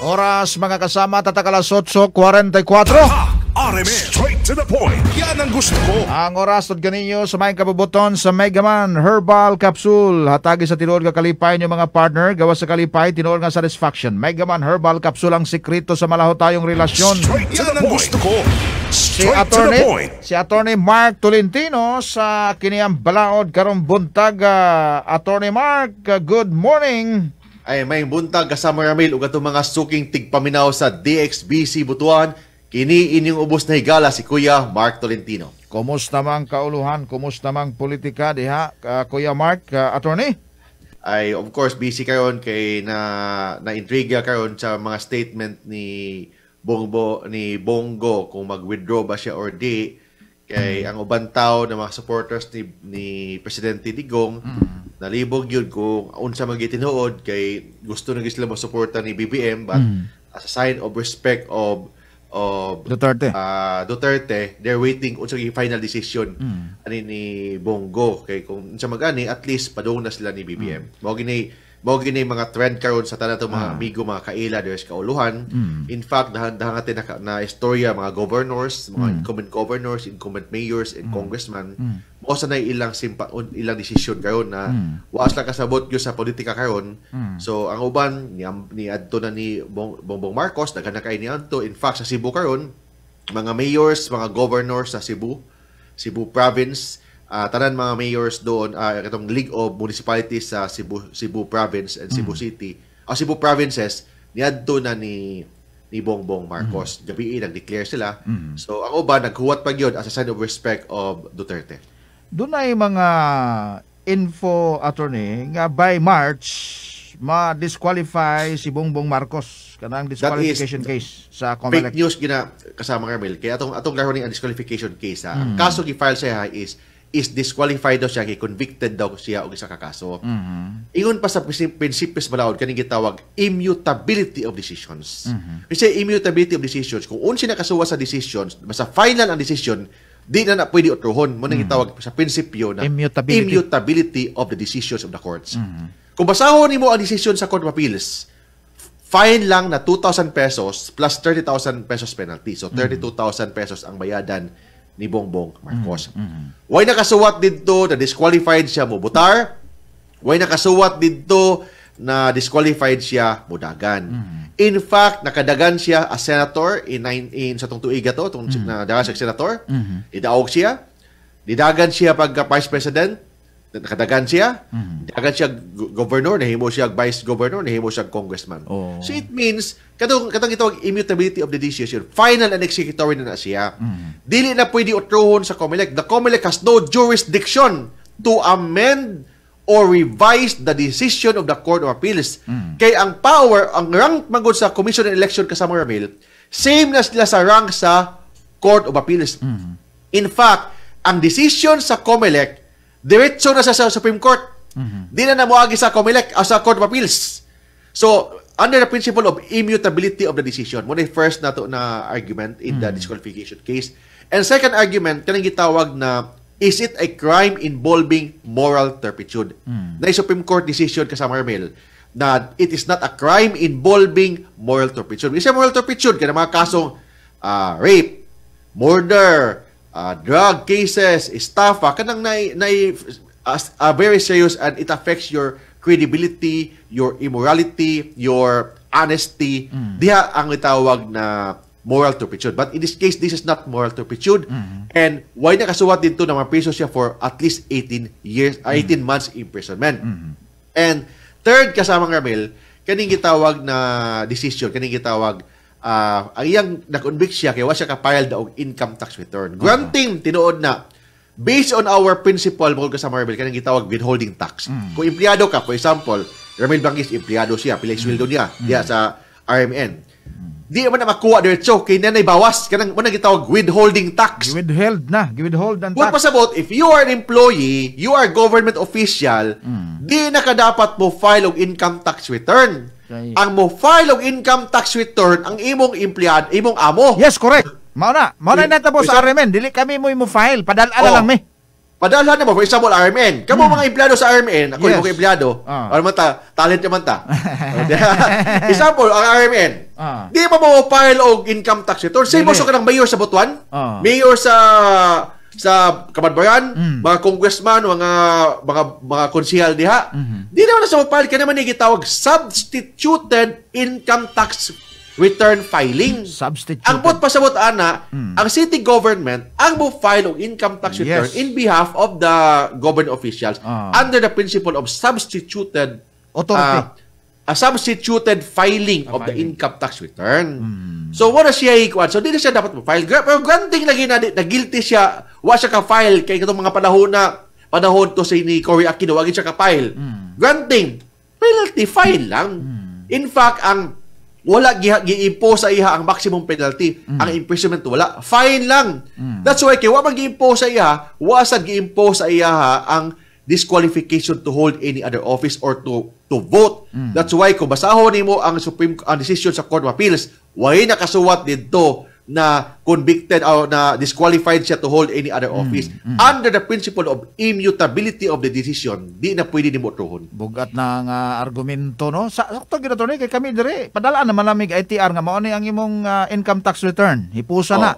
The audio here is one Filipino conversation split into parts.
Oras mga kasama, tatakala alas 8.44. straight to the point. Yan ang gusto ko. Ang oras at ganinyo, sumayin kabubuton sa Megaman Herbal Capsule. Hatagi sa tinuod ka kalipay niyo mga partner. gawas sa kalipay, tinuod nga satisfaction. Megaman Herbal Capsule ang sikreto sa malaho tayong relasyon. Straight Yan ang gusto ko. Si attorney, si attorney Mark Tolentino sa kiniyang balaod karong buntag. Uh, attorney Mark, uh, Good morning ay may buntag kasama ramil ug atong mga suking tigpaminaw sa DXBC Butuan kini inyong ubos na higala si Kuya Mark Tolentino. Kumusta mang kauluhan, kumusta mang politika diha uh, Kuya Mark uh, attorney? Ay of course busy karon kay na na intriga karon sa mga statement ni Bongo ni Bongo kung mag-withdraw ba siya or di. Kay mm. ang ubang tao ng mga supporters ni ni Presidente Digong mm nalibog yun ko unsa man tinuod kay gusto na sila masuporta ni BBM but mm. as a sign of respect of of Duterte. Uh, Duterte, they're waiting unsa gyud final decision mm. ani ni Bongo kay kung unsa magani at least padung na sila ni BBM. Mm. Mao gini mao gini mga trend karon sa tanan mga ah. amigo mga kaila diri sa kauluhan mm. in fact dahan dahan natin na, na istorya mga governors mga mm. incumbent governors incumbent mayors and mm. congressman mm. mao sa ilang simpa ilang desisyon karon na mm. waas lang kasabot gyud sa politika karon mm. so ang uban ni, ni adto na ni Bongbong Marcos daghan na kay ni adto in fact sa Cebu karon mga mayors mga governors sa Cebu Cebu province uh, ah, tanan mga mayors doon uh, itong League of Municipalities sa Cebu, Cebu Province and Cebu mm. City o ah, Cebu Provinces niadto na ni ni Bongbong Marcos. Mm. Gabi nag-declare sila. Mm. So ang uban naghuwat pa gyud as a sign of respect of Duterte. Doon ay mga info attorney nga by March ma-disqualify si Bongbong Marcos kanang disqualification is, case sa COMELEC. Fake news gina kasama Carmel. Kaya atong atong laro ni disqualification case ha. Mm. Ang kaso gi-file siya is is disqualified daw siya, convicted daw siya og isa ka kaso. Mm-hmm. Ingon pa sa prinsipyo sa balaod kaning gitawag immutability of decisions. Mm-hmm. We immutability of decisions kung unsa na kasuwa sa decisions, basta final ang decision, di na na pwede otrohon mo nang mm-hmm. sa prinsipyo na immutability. immutability of the decisions of the courts. Mm-hmm. Kung basahon nimo ang decision sa Court of Appeals, fine lang na 2,000 pesos plus 30,000 pesos penalty. So 32,000 mm-hmm. pesos ang bayadan ni Bongbong mm-hmm. Marcos. Mm-hmm. Why nakasuwat dito na disqualified siya mo butar? Why nakasuwat dito na disqualified siya mo dagan? Mm-hmm. In fact, nakadagan siya as senator in, nine, in sa tong tuiga to, tong mm-hmm. na dagan siya senator. Mm-hmm. Didaog siya. Didagan siya pagka vice president nakadagan siya, mm-hmm. dagan siya governor, nahimo siya vice governor, nahimo siya congressman. Oh. So it means, katong, katong itawag immutability of the decision, final and executory na na siya. Mm-hmm. Dili na pwede utrohon sa COMELEC. The COMELEC has no jurisdiction to amend or revise the decision of the Court of Appeals. Mm-hmm. Kay ang power, ang rank magod sa Commission on Election kasama Ramil, same na sila sa rank sa Court of Appeals. Mm-hmm. In fact, ang decision sa COMELEC diretso na siya sa Supreme Court. Mm-hmm. Di na namuagi sa COMELEC o sa Court of Appeals. So, under the principle of immutability of the decision, mo first na to na argument in mm-hmm. the mhm. disqualification case. And second argument, kanang gitawag na is it a crime involving moral turpitude? Mm. Na Supreme Court decision kasama Ramil na it is not a crime involving moral turpitude. Kasi moral turpitude, kaya mga kasong uh, rape, murder, uh, drug cases, estafa, kanang na, na uh, ah, very serious and it affects your credibility, your immorality, your honesty. Mm. Diha ang itawag na moral turpitude. But in this case, this is not moral turpitude. Mm. And why na nakasuwat dito na mapriso siya for at least 18 years, mm. 18 months imprisonment. Mm. And third, kasama ng Ramil, kaning gitawag na decision, kaning gitawag uh, ang iyang nakonvict siya kay wa siya ka-file daog income tax return. Granting uh-huh. tinuod na based on our principle bukod sa Marvel kanang gitawag withholding tax. Mm. Kung empleyado ka, for example, Ramil Bangis empleyado siya, pila sweldo niya mm. diya sa RMN di man na makuha their choke kay nanay bawas kanang mo gitawag withholding tax withheld na withhold ang tax What pasabot if you are an employee you are government official mm. di na ka dapat mo file og income tax return okay. ang mo file og income tax return ang imong empleyado imong amo yes correct mao na mao na natapos sa RMN dili kami mo mo file padal-ala oh. lang mi Padala na naman, for example, RMN. Kamu hmm. mga empleyado sa RMN, ako yes. yung mga empleyado, uh. ano man talent naman manta. example, oh, ang RMN, uh. Ah. di ba mo file o income tax return? Same mo ka ng mayor sa Butuan, uh. mayor sa sa kamadbaran, mm. mga congressman, mga mga mga konsehal diha. Mm-hmm. Di naman sa mapahal ka naman igitawag substituted income tax return filing. Mm, substitute. Ang but pasabot ana, mm. ang city government ang mo file og income tax return yes. in behalf of the government officials uh. under the principle of substituted authority. Uh, a substituted filing a of filing. the income tax return. Mm. So, wala siya ikuan. So, di na siya dapat mag-file. Pero granting lagi na, na guilty siya, wa siya ka-file kay itong mga panahon na panahon to si ni Cory Aquino, wagin siya ka-file. Mm. Granting, penalty file lang. Mm. In fact, ang wala giha giimpo sa iha ang maximum penalty mm. ang imprisonment wala fine lang mm. that's why kay wa man giimpo sa iha wa sad giimpo sa iha ha, ang disqualification to hold any other office or to to vote. Mm. That's why kung basahon nimo ang Supreme ang decision sa Court of Appeals, wa nakasuwat didto na convicted or na disqualified siya to hold any other mm, office mm, mm. under the principle of immutability of the decision di na pwede nimo tuhon bugat na nga argumento no sa sakto gid ato kay kami dire na man lamig ITR nga mao ni ang imong uh, income tax return hipusa oh. na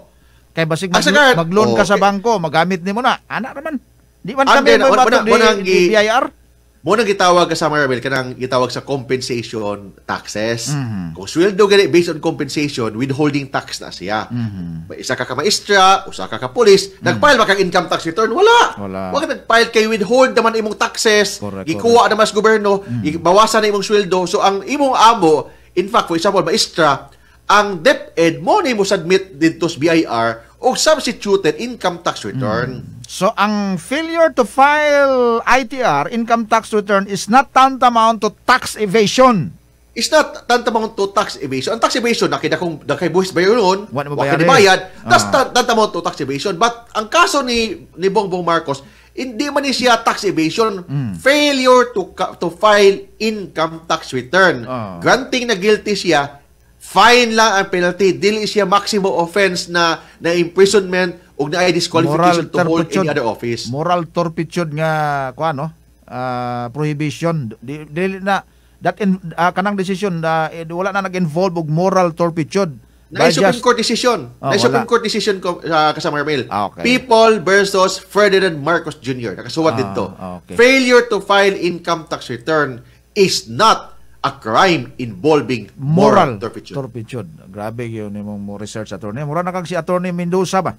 kay basig ah, mag, magloan oh, ka sa bangko magamit nimo na ana naman di man kami mo bato di, di BIR mo nang gitawag ka sa Maribel, kanang gitawag sa compensation taxes. Mm-hmm. Kung sweldo gani based on compensation, withholding tax na siya. Mm-hmm. May isa ka ka maestra, usa ka ka police, mm-hmm. nagfile ba kang income tax return? Wala. Wala. Wag nagfile kay withhold naman imong taxes. Correct, Gikuha na mas gobyerno, mm-hmm. bawasan na imong sweldo. So ang imong amo, in fact, for example, maestra, ang DepEd mo ni mo submit didto sa BIR o substituted income tax return. Mm. So, ang failure to file ITR, income tax return, is not tantamount to tax evasion. It's not tantamount to tax evasion. Ang tax evasion, nakita kong nakaibuhis ba yun? Wala mo bayad. That's uh. tantamount to tax evasion. But, ang kaso ni, ni Bongbong Marcos, hindi man siya tax evasion, mm. failure to to file income tax return. Uh. Granting na guilty siya, Fine lang ang penalty. Dili siya maximum offense na na imprisonment ug na ay disqualification moral to hold any other office. Moral torpitude nga kuan no? Uh, prohibition dili na that in, uh, kanang decision uh, wala na nag-involve og moral torpitude na Supreme Court decision. Oh, na Supreme Court decision ko, uh, kasama Ramil. Ah, okay. People versus Ferdinand Marcos Jr. Nakasuwat ah, dito. Okay. Failure to file income tax return is not a crime involving moral, moral turpitude. turpitude. Grabe yun yung mo research attorney. Mura na kang si attorney Mendoza ba?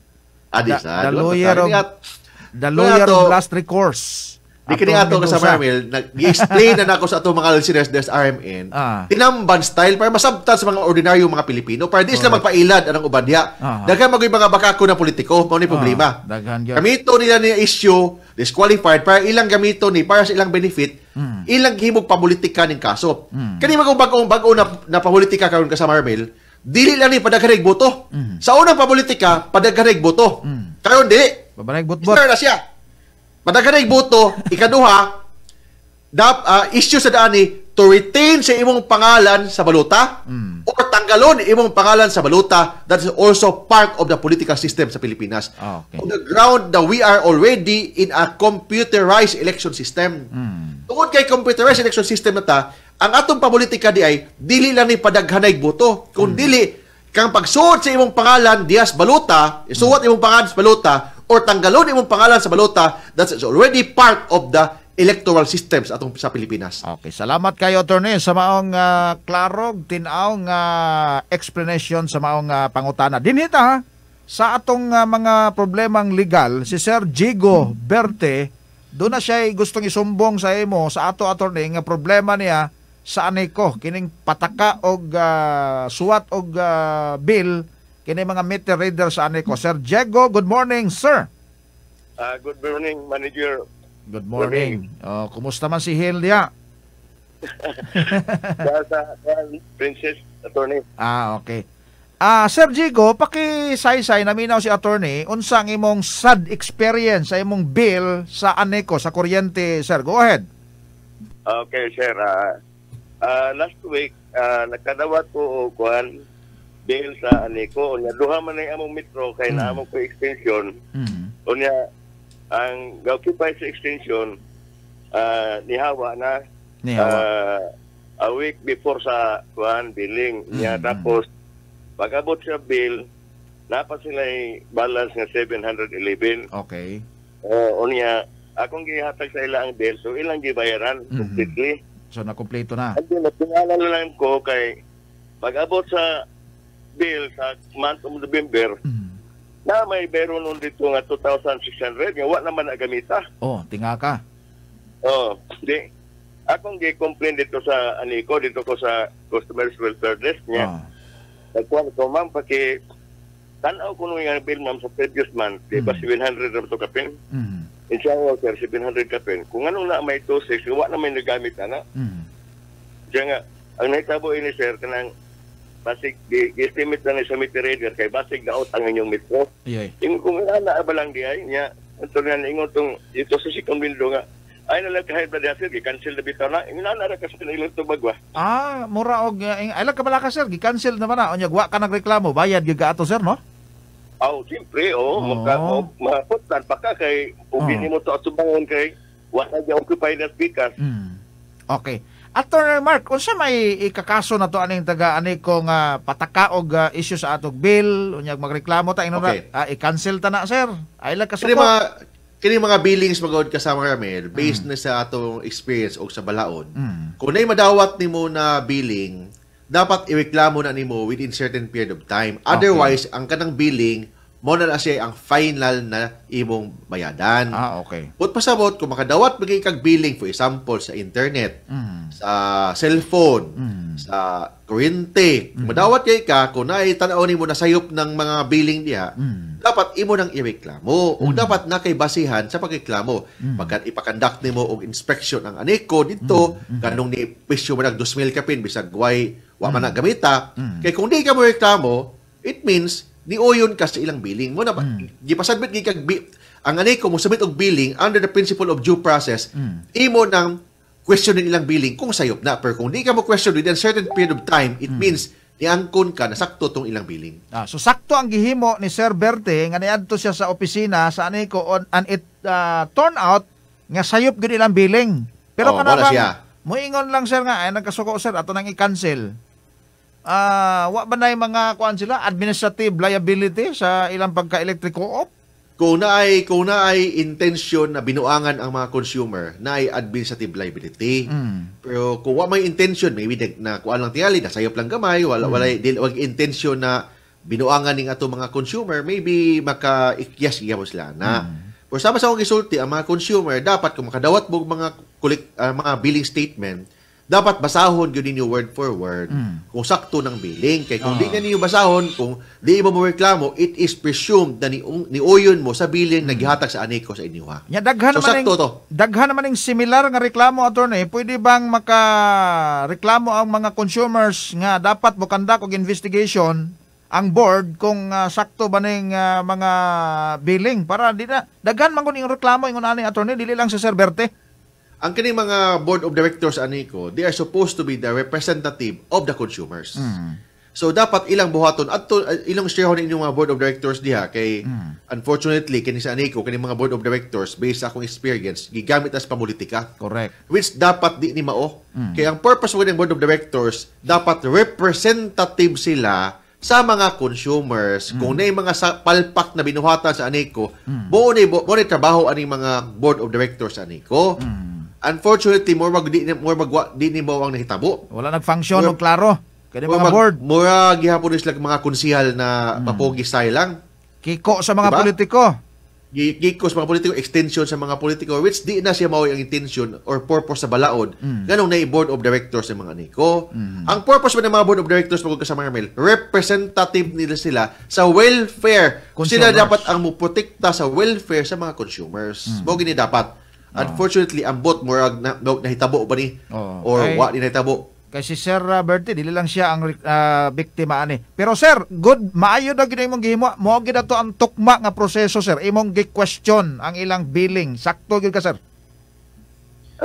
Adi ah, sa. The, lawyer of, the lawyer of last recourse. Di kini ato ka sa Marmel, nag-explain na ako sa ato mga listeners des RMN, ah. tinamban style para masabtan sa mga ordinaryo mga Pilipino para di sila magpailad anang ubadya. Ah. Daghan magoy mga bakako na politiko, mao ni ah, problema. Ah. Gamito nila ni issue disqualified para ilang gamito ni para sa ilang benefit Mm. Ilang himog pamulitika ning kaso. Mm. Kani magong bago bago na napamulitika karon ka sa Marmel, dili lang ni padagareg boto. Mm. Sa unang pamulitika, padagareg boto. Mm. Karon dili. Babanag bot-bot. na siya. Padagareg boto, ikaduha, dap, uh, issue sa daan ni to retain sa imong pangalan sa baluta mm. or tanggalon imong pangalan sa baluta that is also part of the political system sa Pilipinas. Oh, okay. On the ground that we are already in a computerized election system. Mm. Tungod kay computerized election system na ta, ang atong pamulitika di ay dili lang ni padaghanay boto kung mm. dili kang pagsuot sa imong pangalan dias baluta, isuot mm. imong pangalan sa baluta or tanggalon imong pangalan sa baluta that's already part of the electoral systems atong sa Pilipinas. Okay, salamat kayo attorney sa maong uh, klarog tinaw nga uh, explanation sa maong uh, pangutana. Dinhi ta sa atong uh, mga problemang legal si Sir Jigo Berte do na siya gustong isumbong sa imo sa ato attorney nga problema niya sa aniko kining pataka og uh, suwat og uh, bill kining mga meter reader sa aniko. Sir Diego good morning sir uh, good morning manager Good morning. Uh, kumusta man si Hilda? Princess Attorney. Ah, okay. Ah, Sir Jigo, paki-saysay naminaw si attorney unsang imong sad experience sa imong bill sa Aneco sa kuryente, Sir. Go ahead. Okay, Sir. Uh, uh, last week uh, ah, nakadawat ko og kuan bill sa Aneco. Unya duha man ay among metro kay mm. na among ko extension. Mm. Unya ang Gaukipay sa extension uh, ah, ni nihawa na nihawa. Uh, a week before sa kuan billing niya mm-hmm. tapos pagabot sa bill napa sila balance nga 711 okay uh, niya akong gihatag sa ila ang bill so ilang gibayaran mm-hmm. completely so na kompleto na and then tingala lang ko kay pagabot sa bill sa month of November mm-hmm na may bero nung dito nga 2,600 nga wa naman nagamita. Oh, tinga ka. Oh, di. Akong gi-complain dito sa aniko dito ko sa customer welfare desk niya. Oh. Nagkuhan ko, ma'am, paki tanaw ko nung yung bill, ma'am, sa previous month, di ba, mm. 700 na ito kapin? Mm. In siya, oh, sir, 700 kapin. Kung anong na may 2,600, wa na may nagamit na na. Mm. Siya nga, ang naitabo ini, sir, kanang basig estimate na ni sa reader kay basig na out ang inyong metro. Yeah. Ingon kung nga abalang di ay niya unto nga ingon tong ito sa sikong window nga ay na lang kahit na sir, gi-cancel na bitaw na. Ingon na ra kasi na ilang tubag wa. Ah, mura og eh, ay lang ka ka sir, gi-cancel na ba na? Unya guwa ka nagreklamo, bayad gyud ka ato sir, no? Oh, siyempre, o. oh. maka, oh, mapuntan pa ka kay, ubinin oh. mo to at subangon kay, wala niya occupied na speaker. Mm. Okay. Attorney Mark, unsa may ikakaso na to aning taga ani kong uh, ah, pataka og uh, ah, issue sa atog bill unyag magreklamo ta inuna okay. uh, i-cancel ta na sir. Ay lang kasuko. Kini mga kini mga billings magod kasama kami mm. based mm. na sa atong experience og sa balaod. Mm. Kung nay madawat nimo na billing, dapat ireklamo na nimo within certain period of time. Otherwise, okay. ang kanang billing mo na siya ang final na imong bayadan. Ah, okay. But pasabot, kung makadawat maging kag billing, for example, sa internet, mm. sa cellphone, mm. sa kuryente, mm. madawat kay ka, kung naay tanaw nimo na sayop ng mga billing niya, mm. dapat imo nang ireklamo. Mm. dapat na kay basihan sa pagreklamo. Mm. Pagkat ipakandak nimo og inspection ang aneko dito, mm. mm. ganong ni pisyo man nag 2,000 kapin, bisag way, wa man mm. na gamita. Mm. Kay kung di ka mo reklamo, it means ni oyon ka sa ilang billing mo na ba mm. gipasabit gig kag ang anay ko mo submit og billing under the principle of due process mm. imo nang questionin ilang billing kung sayop na pero kung di ka mo question within certain period of time it mm. means niangkon ka na sakto tong ilang billing ah, so sakto ang gihimo ni Sir Berte nga niadto siya sa opisina sa anay ko on, and it uh, turn out nga sayop gud ilang billing pero oh, kanabang mo ingon lang sir nga ay nagkasuko sir ato nang i-cancel uh, wa ba na mga kuan sila administrative liability sa ilang pagka-electric co-op? Kung na ay kung na ay intention na binuangan ang mga consumer na ay administrative liability. Mm. Pero kung wa may intention, maybe nag na kuan lang tiyali tingali, sayop lang gamay, wala mm. wala dil wag intention na binuangan ning ato mga consumer, maybe maka ikyas gyapon sila na. Mm. Pero sama sa akong gisulti, ang mga consumer dapat kung makadawat bog mga collect, uh, ah, mga billing statement, dapat basahon yun ninyo word for word mm. kung sakto ng billing. Kaya kung uh. di na ninyo basahon, kung di mo mo reklamo, it is presumed na ni, ni uyon mo sa billing mm. nagihatag sa aneko sa inyo. Ha? Yeah, daghan so, naman sakto yung, to. Daghan naman yung similar nga reklamo, attorney. Pwede bang maka-reklamo ang mga consumers nga dapat mo kandak og investigation ang board kung uh, sakto ba ning uh, mga billing para di na daghan man kun yung reklamo ingon ani attorney dili lang sa Sir Berte ang kani mga board of directors ani ko, they are supposed to be the representative of the consumers. Mm. So dapat ilang buhaton at to, uh, ilang shareholder inyong mga board of directors diha kay mm. unfortunately kini sa ani ko kani mga board of directors based sa akong experience gigamit as pamulitika. Correct. Which dapat di ni mao. Mm. Kaya ang purpose ko ng board of directors dapat representative sila sa mga consumers mm. kung na mga palpak na binuhatan sa aniko mm. buo ni buo ni trabaho ani mga board of directors aniko mm Unfortunately, more mag di more mag di ni mo ang nahitabo. Wala nagfunction og klaro. Kani mga mag, board. Mura ah, gihapon is like mga konsihal na hmm. mapogi style lang. Kiko sa mga diba? politiko. Giko sa mga politiko, extension sa mga politiko, which di na siya mao ang intention or purpose sa balaod. Mm. Ganong na board of directors ng mga niko. Mm. Ang purpose ba ng mga board of directors pag sa Marmel, representative nila sila sa welfare. Consumers. Sila dapat ang muprotekta sa welfare sa mga consumers. Mm. Mo ni dapat Unfortunately, ang bot murag na, nahitabo pa ni Oo. or wa ni nahitabo. Kasi Sir Bertie, dili lang siya ang ah, biktima ani. Pero sir, good maayo na gid imong gihimo. Mo gid ato ang tukma nga proseso sir. Imong gi-question ang ilang billing. Sakto gid ka sir.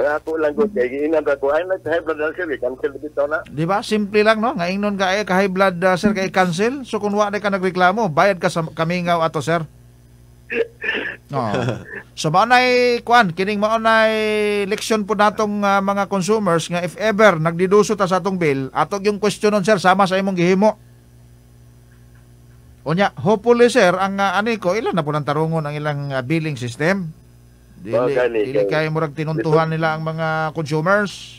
Ang ako lang gud kay giinan ra ko ay nag high blood ulcer eh, cancel bitaw na. Di ba? Simple lang no. Nga ingnon ka ay ka high blood ah, sir kay cancel. So kun wa na ka nagreklamo, bayad ka sa kamingaw ato sir oh. So maunay kwan kining maunay leksyon po natong uh, mga consumers nga if ever nagdiduso ta sa atong bill, atog yung question nun sir sama sa imong gihimo. Onya hopefully sir, ang uh, ah, ani ko ilan na po nang tarungon ang ilang uh, billing system. Dili, dili kay murag tinuntuhan nila ang mga consumers.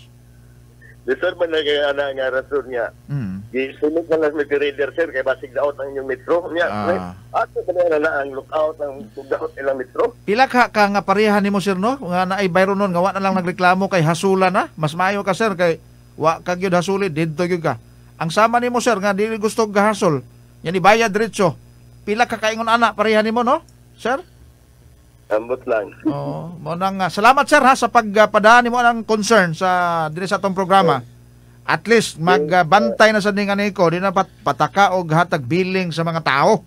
The sir, ba ah, na ana nga rason niya. Mm. Gisunod na lang nag-reader sir, kay basig daot ang inyong metro niya. Ah. At sa na na ang lookout ng daot ilang metro. Pila ka, ka nga parehan nimo sir no? Nga na ay Byron nun, nga na lang nagreklamo kay hasula na. Mas maayo ka sir, kay wa kag yun hasuli, didto gyud ka. Ang sama nimo sir, nga dili gusto gahasol. Yan ibayad diretso. Pila ka kaingon ana parehan nimo no, sir? Ambot lang. Oo. Mo nang ah, salamat sir ha sa pagpadaan uh, mo ng concern sa dire sa atong programa. At least magbantay uh, na sa ning ani ko di na pat, pataka og hatag billing sa mga tao.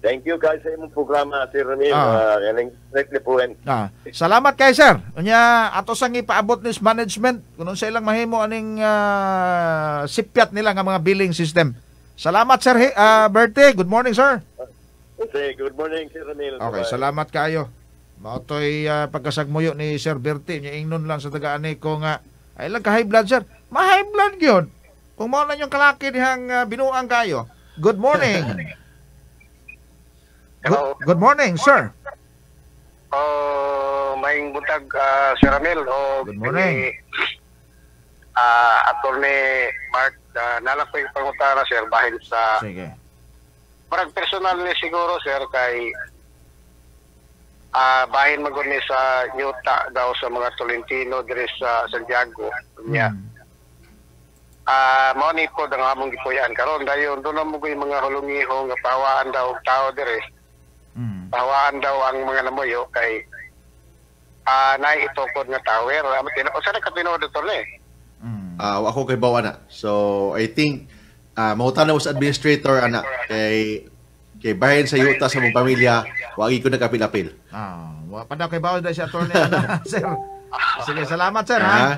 Thank you guys sa imong programa Sir Ramil. Ah. Uh, directly po ah. Salamat kay sir. Unya ato sang ipaabot ni management kun sa ilang mahimo aning uh, sipyat nila nga mga billing system. Salamat sir uh, Bertie. Good morning sir. Uh, Okay, good morning, Sir Ramil. Okay, salamat kayo. Mautoy uh, ah, pagkasagmuyo ni Sir Berti, niya ingnon lang sa taga ni ko nga, ay lang ka-high blood, Sir. Ma-high blood yun. Kung mao na yung kalaki niyang uh, ah, binuang kayo, good morning. Hello. Good, good morning, sir. Oh, uh, maing butag, uh, Sir Ramil. Oh, good morning. Uh, attorney Mark, uh, nalak ko yung pangutana, Sir, bahil sa Sige parang personal ni siguro sir kay uh, bahin mag ni sa yuta daw sa mga Tolentino diri sa Santiago niya. Mm. Ah, uh, mao ni po ang among gipuyan karon dayon do na mo mga hulungiho nga pawaan daw og tao diri. Mm. Pawaan daw ang mga namuyo kay ah uh, na itukod nga tower. Amo tinapos sa katinood to ni. Mm. Ah, uh, ako kay bawa na. So I think uh, ah, mautan na mo sa administrator anak kay kay bayan sa yuta sa mong pamilya wagi ko nagapil-apil ah wa pa kay bawod na si attorney ano, sir sige salamat sir ha ah.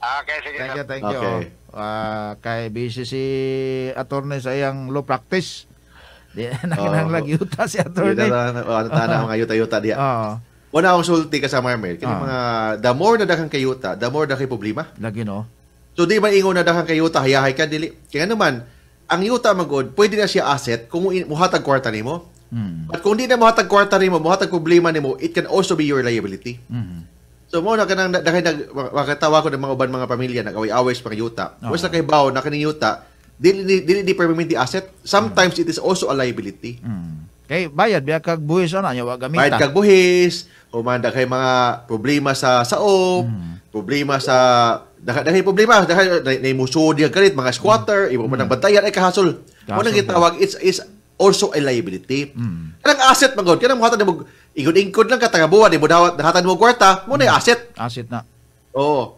Ah, okay sige thank you thank you okay. uh, kay busy si attorney sa iyang law practice di na kinang oh, yuta si attorney oh, na, na, ano mga yuta-yuta diya oo Wala ako sulti ka sa Marmel. Kaya mga, the more na dakan kay yuta, the more na kay problema. Lagi no? So di man ingon na dakan kay yuta, hayahay ka, dili. Kaya naman, ang yuta magod, pwede na siya asset kung muhatag kwarta nimo. Mm. At kung di na muhatag kwarta nimo, muhatag problema nimo, it can also be your liability. Mm-hmm. So mo na kanang dahil nag makatawa ko ng mga uban mga pamilya nag-away-away sa mga yuta. Uh-huh. Ah. Whereas na kay Bao na kaning yuta, dili dili di permanent di asset. Sometimes mm. it is also a liability. Mm. Kay bayad biya kag buhis ana nya wa gamita. Bayad kag buhis, o manda kay mga problema sa saop, mm. problema sa dahil dahil problema, dahil na imuso dia galit mga squatter, mm. imo man ang bantayan ay kahasol. Mo nang gitawag it's is also a liability. Mm. Kanang asset man gud, kanang muhatag mo igod ingkod lang ka taga buwan, imo dawat nahatan mo kwarta, mo na mm. asset. Asset na. oh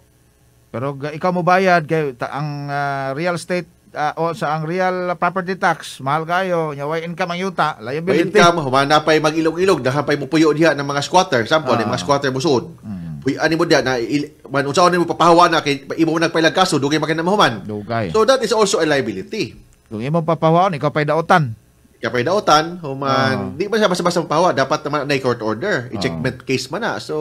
Pero ikaw mo bayad kay ang uh, real estate uh, o sa ang real property tax, mahal kayo, nya way income ang yuta, liability. income, humana pa'y mag-ilog-ilog, dahan pa'y puyo diha ng mga squatter. Sample, ah. ng mga squatter busod. Mm. Uy, ani mo diyan na man unsa ni mo papahawa na kay imo nagpailag kaso dugay man na mahuman. Dugay. So that is also a liability. Kung imo papahawa ni ka pay daotan. Ka pay daotan human uh. Ah. di ba siya basta-basta papahawa dapat naman na court order, i-checkment uh. Ah. case man na. So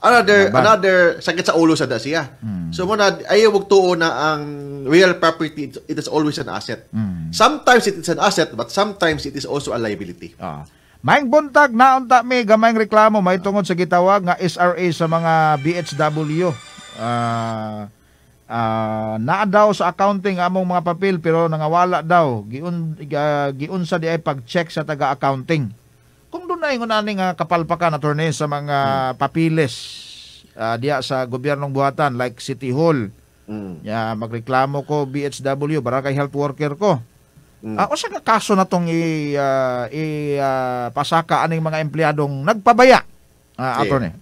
another Laban. another sakit sa ulo sa da siya. Hmm. So mo na ayaw wag tuo na ang real property it is always an asset. Hmm. Sometimes it is an asset but sometimes it is also a liability. Uh. Maing buntag na unta mi gamayng reklamo may tungod sa gitawag nga SRA sa mga BHW. Uh, ah, uh, ah, naa daw sa accounting among mga papel pero nangawala daw giun uh, giunsa di ay pag-check sa taga-accounting. Kung dunay ngunani nga kapalpakan attorney sa mga hmm. papiles uh, ah, diya sa gobyernong buhatan like City Hall. Mm. Ya, magreklamo ko BHW, barangay health worker ko Mm. Uh, o sa kaso na itong ipasaka uh, i, uh, pasaka, aning mga empleyadong nagpabaya, uh, attorney?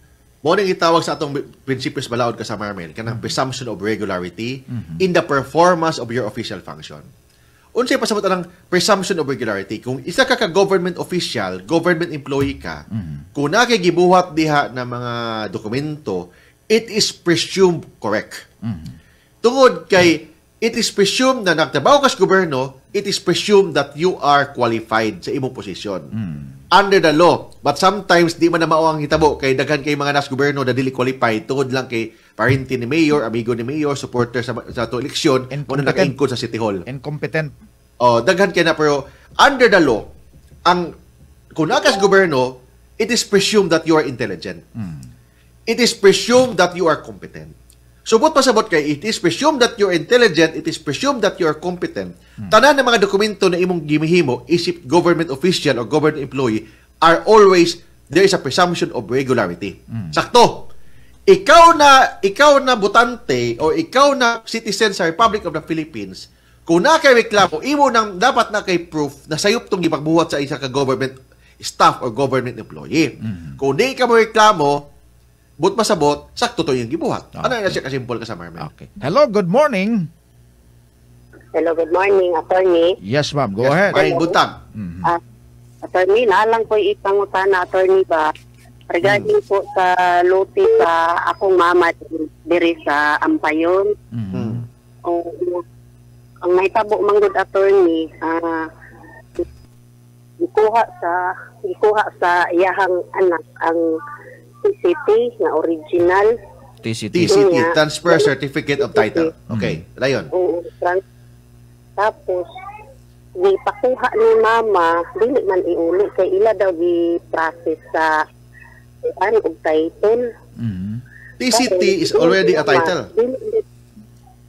Mo ning itawag sa atong prinsipyos balaod ka sa Marmen, kanang mm-hmm. presumption of regularity mm-hmm. in the performance of your official function. Unsay pasabot ang presumption of regularity kung isa ka ka government official, government employee ka, mm-hmm. kung na gibuhat diha ng mga dokumento, it is presumed correct. Mm-hmm. Tungod kay mm-hmm it is presumed na nagtrabaho kas gobyerno, it is presumed that you are qualified sa imong posisyon. Mm. Under the law. But sometimes, di man na mao ang hitabo kay daghan kay mga nas gobyerno na dili qualified tungod lang kay parente ni mayor, amigo ni mayor, supporter sa, sa to eleksyon, mo na nakaingkod sa City Hall. Incompetent. Oh, daghan kay na pero under the law, ang kunakas nakas gobyerno, it is presumed that you are intelligent. Mm. It is presumed that you are competent. So what was about kay it is presumed that you're intelligent, it is presumed that you are competent. Hmm. Tanan ng mga dokumento na imong gimihimo isip government official or government employee are always there is a presumption of regularity. Hmm. Sakto. Ikaw na ikaw na botante o ikaw na citizen sa Republic of the Philippines, kung na kay reklamo imo nang dapat na kay proof na sayop tong gipagbuhat sa isa ka government staff or government employee. Mm-hmm. Kung di ka mo reklamo, but masabot, sakto to yung gibuhat. Ano okay. Ano na siya kasimple ka sa Marmel? Okay. Hello, good morning. Hello, good morning, attorney. Yes, ma'am. Go yes, ahead. Maring buntag. Mm-hmm. Uh, attorney, naalang ko ipangutan na attorney ba regarding mm. po sa lote sa akong mama diri sa Ampayon. Mm-hmm. O, ang tabo mang good attorney, uh, ikuha sa ikuha sa iyahang anak ang TCT na original. TCT. TCT, mm, Transfer Certificate of Title. Okay, layon. Mm, tapos ni pakuha ni mama dili man iuli kay ila daw gi process sa ano og title. Mhm. TCT is already a title. Hindi dili-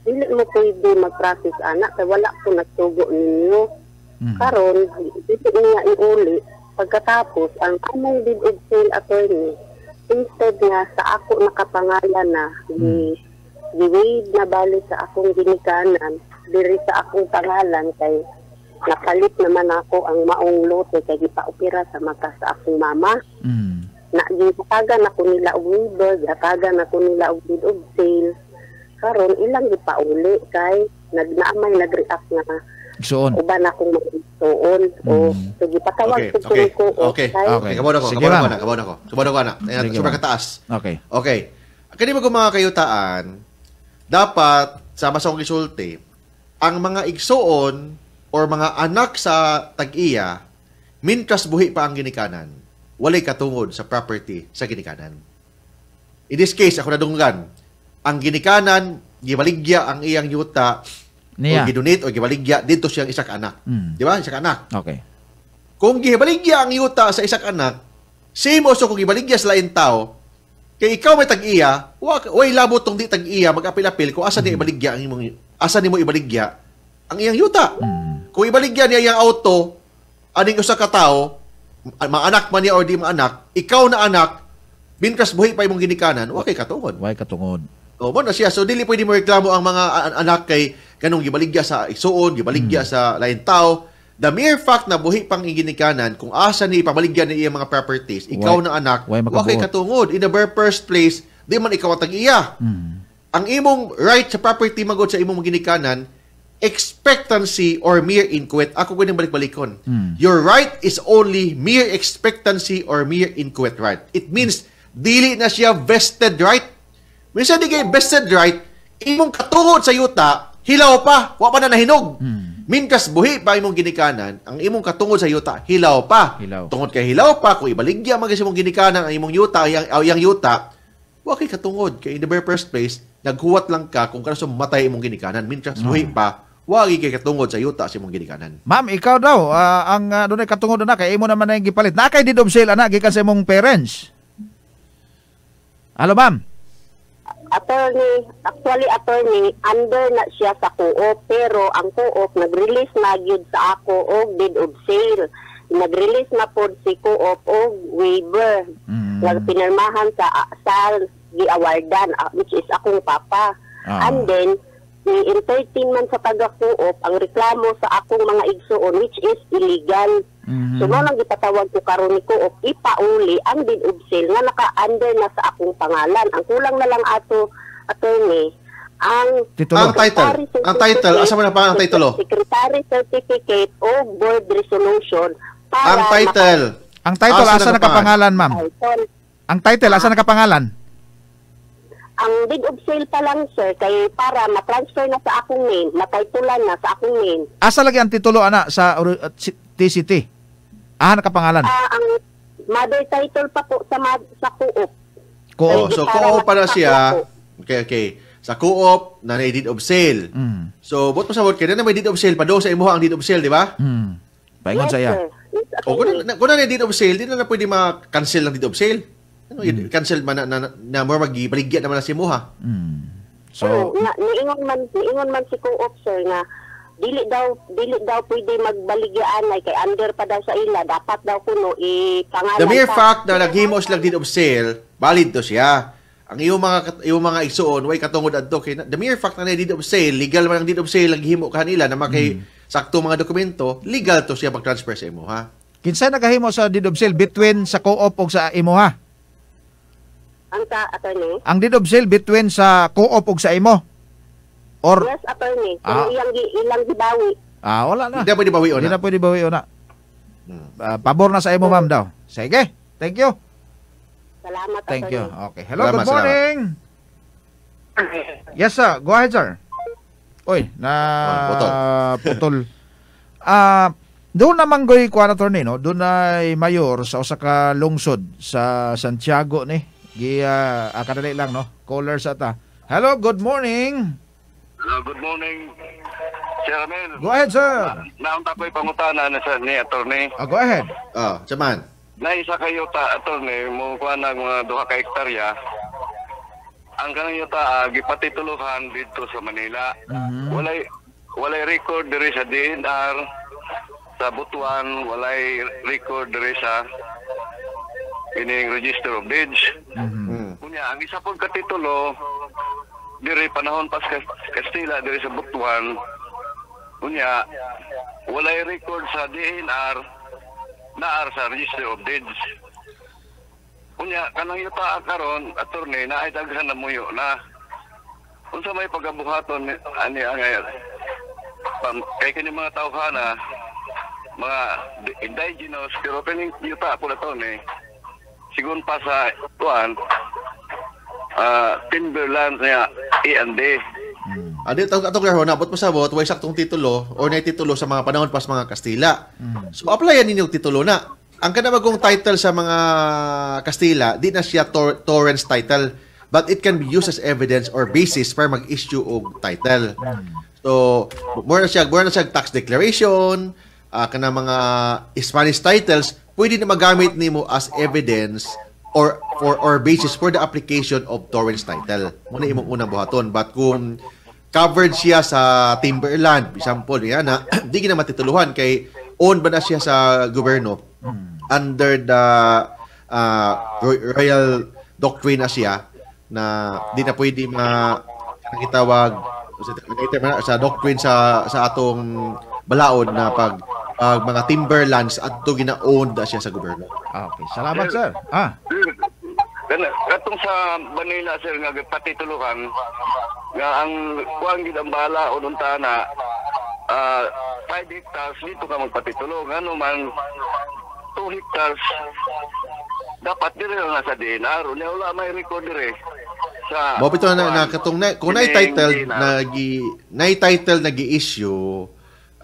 dili mo pwede mag-process anak kay wala ko nagtugo ninyo. Mhm. Karon dili niya iuli pagkatapos ang among bid og sale attorney instead nga sa ako nakapangalan na hmm. giwid na bali sa akong ginikanan diri sa akong pangalan kay nakalit naman ako ang maong lote eh, kay gipaopera sa mata sa akong mama mm. na gihatagan ako nila og waiver gihatagan ako nila og deed sale karon ilang gipauli kay nagnaamay nagreact nga Igsuon. Uban na kung magsuon. O, mm. sige, patawag okay. sa okay. ko. Okay, okay. okay. Kabon ako, sige, kabon ako, kabon ako. Kabon ako, anak. Ayan, super kataas. Okay. Okay. Kani mo mga kayutaan, dapat, sama sa akong isulti, ang mga igsuon or mga anak sa tag-iya, mintras buhi pa ang ginikanan, walay katungod sa property sa ginikanan. In this case, ako nadunggan, ang ginikanan, gibaligya ang iyang yuta, niya. O gidunit o gibaligya dito siyang isa ka anak. Mm. Di ba? Isa ka anak. Okay. Kung gibaligya ang yuta sa isa ka anak, same also kung gibaligya sa lain tao, kay ikaw may tag-iya, wa way labo tong di tag-iya magapil-apil kung asa mm. ni hmm. ibaligya ang imong asa nimo ibaligya ang iyang yuta. Mm. Kung ibaligya niya iyang auto, aning usa ka tao, maanak man niya or di maanak, ikaw na anak, binkas buhay pa imong ginikanan, wa kay katungod. Wa kay katungod. O, oh, mo na siya. So, dili pwede mo reklamo ang mga anak kay ganong gibaligya sa Isuon, gibaligya hmm. sa lain tao. The mere fact na buhi pang iginikanan, kung asa ni ipabaligyan ni iyang mga properties, ikaw why, na anak, wa kay katungod. In the very first place, di man ikaw atag iya. Hmm. Ang imong right sa property magod sa imong ginikanan, expectancy or mere inquit. Ako ko balik-balikon. Hmm. Your right is only mere expectancy or mere inquit right. It means, dili na siya vested right Minsan di kay vested right, imong katuhod sa yuta, hilaw pa, wa pa na nahinog. Hmm. Minkas buhi pa imong ginikanan, ang imong katungod sa yuta, hilaw pa. Hilaw. Tungod kay hilaw pa, kung ibaligya man imong ginikanan ang imong yuta, yang, yang yuta, wa kay katungod. Kay in the very first place, naghuwat lang ka kung kaso matay imong ginikanan. Minkas hmm. buhi pa, wagi kay katungod sa yuta sa imong ginikanan. Ma'am, ikaw daw uh, ang uh, dunay katungod na kay imo naman na gipalit. Na kay did of sale ana gikan sa imong parents. Alo ma'am attorney, actually attorney, under na siya sa co-op, pero ang co-op nag-release na yun sa ako o bid of sale. Nag-release na po si co-op o waiver mm. na pinirmahan sa SAL giawardan, ah, which is akong papa. Ah. And then, may eh, entertainment sa taga-co-op ang reklamo sa akong mga igsoon, which is illegal. Mm-hmm. So nang ipatawag ko karon ko og ipauli ang deed of nga naka-under na sa akong pangalan. Ang kulang na lang ato attorney ang Titulo. ang title ang title asa man pa ang titulo secretary certificate o board resolution para ang title maka- ang title asa, asa nakapangalan ma'am title. ang title asa ah. nakapangalan ang deed of sale pa lang sir kay para ma-transfer na sa akong name matitulan na sa akong name asa lagi ang titulo ana sa TCT Ah, nakapangalan? Ah, ang mother title pa po sa, mad- sa co-op. co So, co para siya. Okay, okay. Sa co na may deed of sale. Mm. So, bot mo sa bot kayo na may deed of sale pa do sa imuha ang deed of sale, di ba? Mm. Paingon yes, saya. O, oh, kung na, kung na may deed of sale, di na, na pwede ma-cancel ang deed of sale. Ano, mm. Cancel man na, na, na, na more magibaligya naman na si imuha. Mm. So, oh, nga, niingon man, niingon man si co sir, na dili daw dili daw pwede magbaligya ay kay under pa daw sa ila dapat daw kuno ipangalan the mere fact na naghimo sila din of sale valid to siya ang iyong mga iyong mga igsuon way katungod adto kay the mere fact na deed of sale legal man ang deed of sale naghimo kanila na makay mm. sakto mga dokumento legal to siya pag transfer sa imo ha kinsa nakahimo sa deed of sale between sa co-op ug sa imo ha ang ta attorney ang deed of sale between sa co-op ug sa imo Or, yes, attorney. So, ah. ilang, ilang dibawi. Ah, wala na. Hindi na pwede bawi na. Hindi na pwede bawi na. Uh, hmm. ah, pabor na sa imo, ma'am daw. Sige. Thank you. Salamat, Thank attorney. you. Okay. Hello, salamat, good morning. Salamat. Yes, sir. Go ahead, sir. Oy, na putol. putol. Ah, uh, doon naman goy kuan attorney no, doon ay mayor sa usa ka lungsod sa Santiago ni. Gi uh, lang no. Caller sa ta. Hello, good morning. Uh, good morning, Chairman. Go ahead, sir. Na naunta ko'y pangutana na siya ni attorney. Ah, go ahead. Oh, ah, saman. Naisa kayo ta, attorney, mo kuha ng mga ah, duha ka hektarya. Ang kaniyo ta, ah, gipatituluhan dito sa Manila. Mhm. Walay, walay record diri sa DNR, sa Butuan, walay record diri sa ining Register of Deeds. Mhm. Kunya, ang isa pong katitulo, diri panahon pas Castilla diri sa Butuan unya walay record sa DNR naar sa Registry of Deeds unya kanang yuta karon attorney na ay daghan na muyo na unsa may pagabuhaton ani angay eh, kay kini mga tawhana mga indigenous pero pining yuta pula to ni sigon pa sa tuan uh, ah, timberlands niya iande. Hmm. Adi, atong atong klaro na, ba't pasabot, way saktong titulo or na titulo sa mga panahon pas mga Kastila. Hmm. So, applyan ninyo titulo na. Ang kanabagong title sa mga Kastila, di na siya tor- Torrens title, but it can be used as evidence or basis para mag-issue og title. Hmm. So, more na siya, more na siya tax declaration, uh, ah, kana mga Spanish titles, pwede na magamit nimo as evidence or or or basis for the application of Torrens title. Muna imong unang buhaton but kung covered siya sa Timberland, example niya na di gina matituluhan kay own ba na siya sa gobyerno under the uh, royal doctrine na siya na di na pwede ma nakitawag sa doctrine sa sa atong balaod na pag uh, mga timberlands at to gina-owned siya sa gobyerno. Okay, salamat sir. sir. Ah. Katong sa Manila sir nga patituluhan nga ang kuang gid ang bala na uh, 5 hectares dito ka magpatitulo ngano man 2 hectares dapat dire na sa DNR unya wala may record dire sa Mo na, na katong na, kung na title na gi na title na gi-issue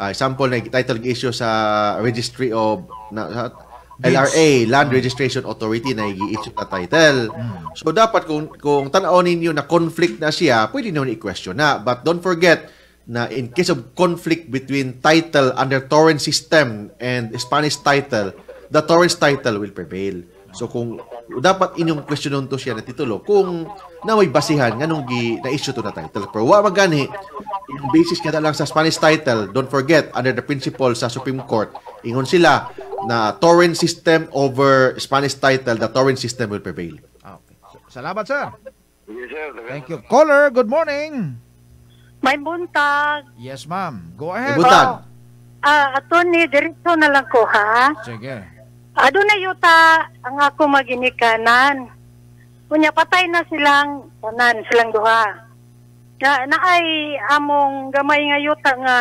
uh, example na title issue sa Registry of na, LRA, Land Registration Authority na i-issue na title. Hmm. So dapat kung kung tan ninyo na conflict na siya, pwede niyo i-question na. But don't forget na in case of conflict between title under torrent system and Spanish title, the torrent title will prevail. Ano? So kung dapat inyong question questionon to siya na titulo kung na may basihan nganong gi na issue to na title. Pero wa magani yung basis kada lang sa Spanish title, don't forget under the principle sa Supreme Court ingon sila na torrent system over Spanish title, the torrent system will prevail. Ah, okay. Salamat sir. Yes, sir. Thank you. Caller, good morning. May buntag. Yes, ma'am. Go ahead. May buntag. Ah, uh, attorney, diretso na lang ko ha. Sige. Ado na yuta ang ako maginikanan. Kunya patay na silang tanan silang duha. Na ay among gamay nga yuta nga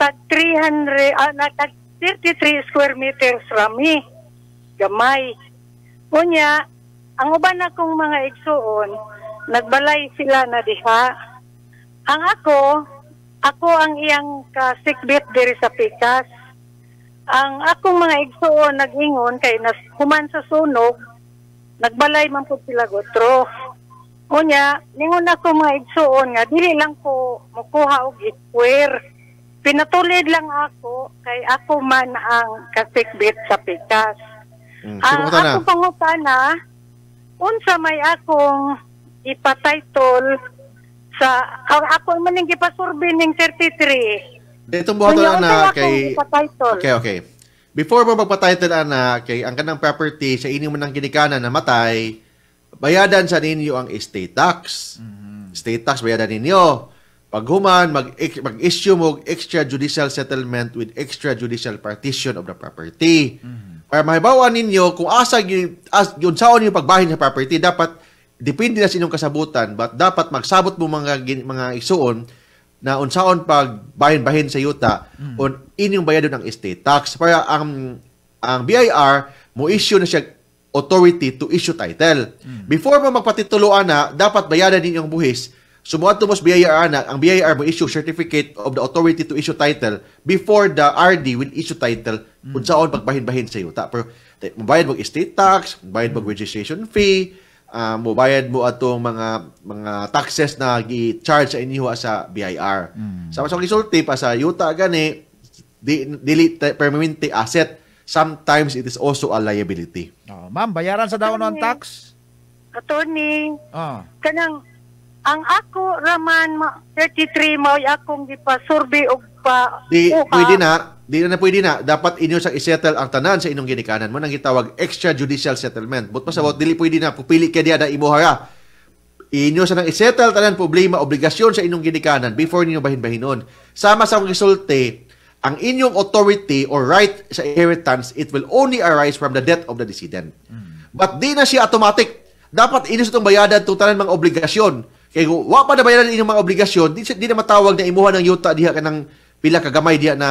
tag 300 ah, na, tag 33 square meters rami. Gamay. Kunya ang uban akong mga igsuon nagbalay sila na diha. Ang ako ako ang iyang ka sick diri sa Pikas ang akong mga igsoon nagingon kay nas human sa sunog, nagbalay man po sila gotro. Unya, ningon ako mga igsoon nga, dili lang ko mukuha og itwer. Pinatulid lang ako kay ako man ang kasikbit sa pikas. Mm, ang uh, ako pangutana, unsa may akong ipatitle sa ako, ako man ning gipasurvey ning 33 Itong buhato so, na kay... Okay, okay. Before mo magpa-title ana kay ang kanang property sa inyo man ang ginikanan na matay, bayadan sa ninyo ang estate tax. Mm-hmm. Estate tax bayadan ninyo. Pag human mag mag-issue mo extra judicial settlement with extra judicial partition of the property. Mm-hmm. Para mahibawan ninyo kung asa gyud sa unsaon yung pagbahin sa property dapat depende na sa inyong kasabutan but dapat magsabot mo mga mga isuon na unsaon pag bahin-bahin sa yuta mm. on inyong bayadon ng estate tax para ang ang BIR mo issue na siya authority to issue title. Mm. Before mo magpatituluan na, dapat bayaran ninyo ang buhis. Sumuad to BIR na, ang BIR mo issue certificate of the authority to issue title before the RD will issue title mm. unsaon pagbahin-bahin sa yuta. Pero bayad mo estate tax, bayad mo mm. registration fee, uh, ah, mubayad mo atong mga mga taxes na gi-charge sa inyo sa BIR. Mm. Sa mga gisulti pa sa yuta gani di, dili permanent asset. Sometimes it is also a liability. Oh, ma'am, bayaran sa daw ng tax? Attorney. Oh. Kanang ang ako raman 33 mao akong gipa survey og pa. Di, pwede na di na, na pwede na dapat inyo sang isettle ang tanan sa inyong ginikanan mo nang gitawag extrajudicial settlement but pasabot mm. dili pwede na pupili kay diha na imuha inyo sa nang isettle tanan problema obligasyon sa inyong ginikanan before ninyo bahin-bahinon sama sa resulte ang inyong authority or right sa inheritance it will only arise from the death of the decedent mm. but di na siya automatic dapat inyo sa itong bayadan tanan mga obligasyon kay wa pa na bayaran inyong mga obligasyon di, di na matawag na imuha ng yuta diha ka ng pila kagamay diha na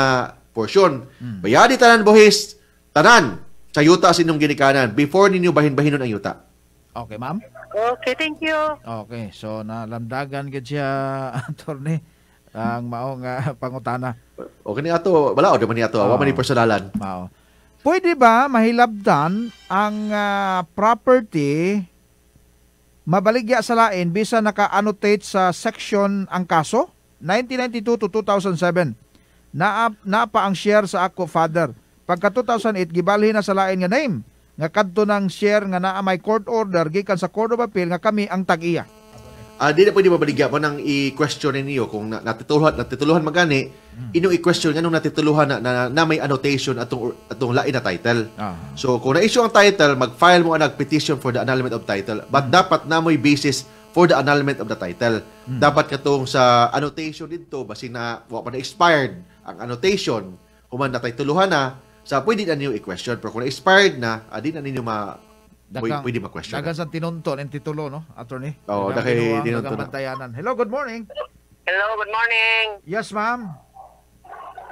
portion. Mm. Bayadi tanan buhis, tanan, sa yuta sa ginikanan before ninyo bahin-bahinon ang yuta. Okay, ma'am? Okay, thank you. Okay, so nalamdagan gid siya attorney ang mao nga ah, pangutana. Okay ni ato, wala o man ni ato, oh. man ni ah. personalan. Mao. Pwede ba mahilabdan ang uh, property mabaligya sa lain bisa naka-annotate sa section ang kaso 1992 to 2007 na, napa ang share sa ako father. Pagka 2008 gibalhin na sa lain nga name nga kadto ng share nga naa may court order gikan sa Court of Appeal nga kami ang tag-iya. Uh, di na pwede mabaligya mo nang i-question niyo kung na, natituluhan, natituluhan magani, hmm. inong i-question nga nung natituluhan na, na, na, may annotation atong, atong lain na title. uh So, kung na-issue ang title, mag-file mo ang petition for the annulment of title. But hmm. dapat na mo'y basis for the annulment of the title. Hmm. Dapat katong sa annotation dito, basi na, wala pa na expired ang annotation, human natay tuluhan na, sa pwede na ninyo i-question. Pero kung expired na, adi ah, na ninyo ma Dagang, pwede ma-question. Dagan sa tinunto ng titulo, no, attorney? Oo, oh, dahil tinunto na. Hello, good morning. Hello, good morning. Yes, ma'am.